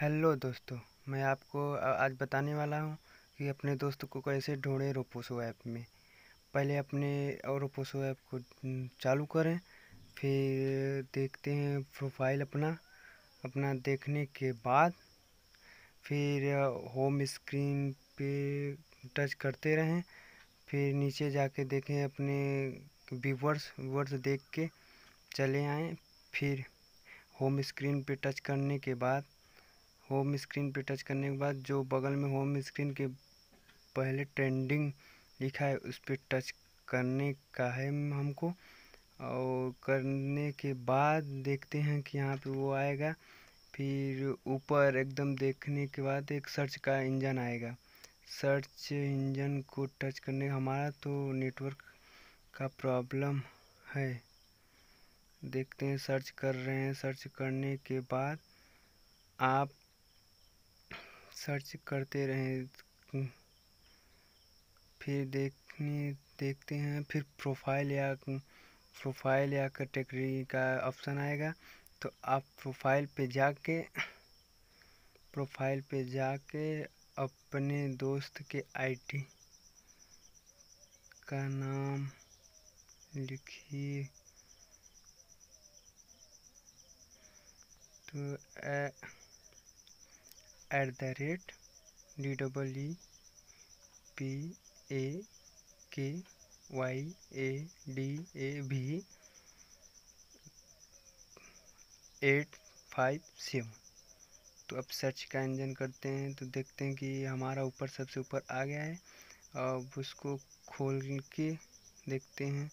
hello दोस्तों मैं आपको आज बताने वाला हूँ कि अपने दोस्त को कैसे ढूंढें रोपोसो ऐप में पहले अपने और रोपोसो ऐप को चालू करें फिर देखते हैं प्रोफाइल अपना अपना देखने के बाद फिर होम स्क्रीन पे टच करते रहें फिर नीचे जाके देखें अपने व्यूवर्स व्यूवर्स देख के चले आएँ फिर होम स्क्रीन पे टच करने के बाद होम स्क्रीन पे टच करने के बाद जो बगल में होम स्क्रीन के पहले ट्रेंडिंग लिखा है उस पर टच करने का है हमको और करने के बाद देखते हैं कि यहाँ पे वो आएगा फिर ऊपर एकदम देखने के बाद एक सर्च का इंजन आएगा सर्च इंजन को टच करने हमारा तो नेटवर्क का प्रॉब्लम है देखते हैं सर्च कर रहे हैं सर्च करने के बाद आप सर्च करते रहें हम्म, फिर देखने देखते हैं फिर प्रोफाइल या प्रोफाइल हम्म, या कैटेगरी का ऑप्शन आएगा तो आप प्रोफाइल पे जाके प्रोफाइल पे जाके अपने दोस्त के आईडी का नाम लिखिए तो A, at the rate D double E P A K Y A D A भी एट फाइव सेवन तो अब सर्च का इंजन करते हैं तो देखते हैं कि हमारा ऊपर सबसे ऊपर आ गया है अब उसको खोल के देखते हैं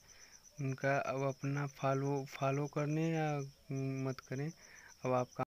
उनका अब अपना फॉलो फॉलो करने या मत करें अब आपका